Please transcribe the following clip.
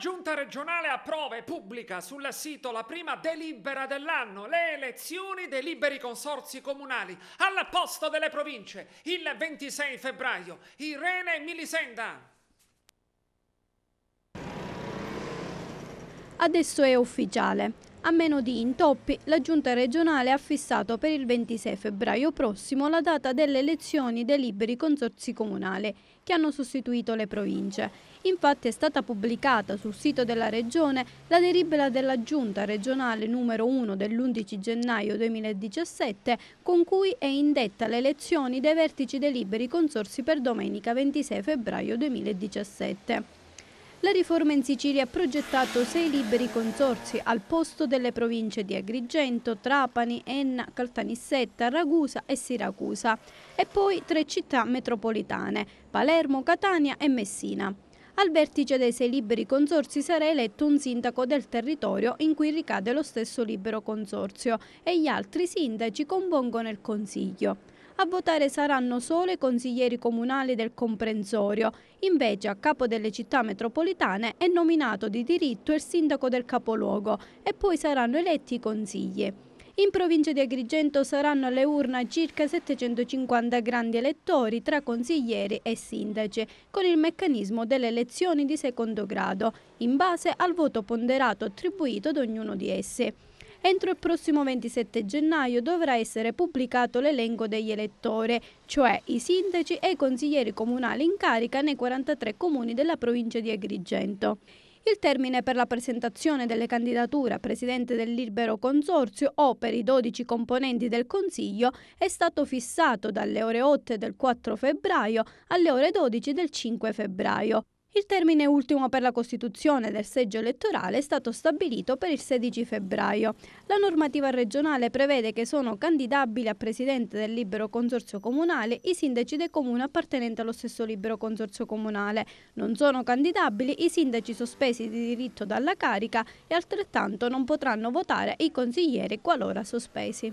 giunta regionale approva e pubblica sul sito la prima delibera dell'anno, le elezioni dei liberi consorsi comunali, al posto delle province, il 26 febbraio. Irene Milisenda. Adesso è ufficiale. A meno di intoppi, la Giunta regionale ha fissato per il 26 febbraio prossimo la data delle elezioni dei liberi consorzi comunali, che hanno sostituito le province. Infatti è stata pubblicata sul sito della Regione la delibera della Giunta regionale numero 1 dell'11 gennaio 2017, con cui è indetta le elezioni dei vertici dei liberi consorsi per domenica 26 febbraio 2017. La riforma in Sicilia ha progettato sei liberi consorsi al posto delle province di Agrigento, Trapani, Enna, Caltanissetta, Ragusa e Siracusa e poi tre città metropolitane, Palermo, Catania e Messina. Al vertice dei sei liberi consorsi sarà eletto un sindaco del territorio in cui ricade lo stesso libero consorzio e gli altri sindaci compongono il consiglio. A votare saranno solo i consiglieri comunali del comprensorio. Invece a capo delle città metropolitane è nominato di diritto il sindaco del capoluogo e poi saranno eletti i consigli. In provincia di Agrigento saranno alle urne circa 750 grandi elettori tra consiglieri e sindaci, con il meccanismo delle elezioni di secondo grado, in base al voto ponderato attribuito ad ognuno di essi. Entro il prossimo 27 gennaio dovrà essere pubblicato l'elenco degli elettori, cioè i sindaci e i consiglieri comunali in carica nei 43 comuni della provincia di Agrigento. Il termine per la presentazione delle candidature a presidente del Libero Consorzio o per i 12 componenti del Consiglio è stato fissato dalle ore 8 del 4 febbraio alle ore 12 del 5 febbraio. Il termine ultimo per la costituzione del seggio elettorale è stato stabilito per il 16 febbraio. La normativa regionale prevede che sono candidabili a presidente del libero consorzio comunale i sindaci dei comuni appartenenti allo stesso libero consorzio comunale. Non sono candidabili i sindaci sospesi di diritto dalla carica e altrettanto non potranno votare i consiglieri qualora sospesi.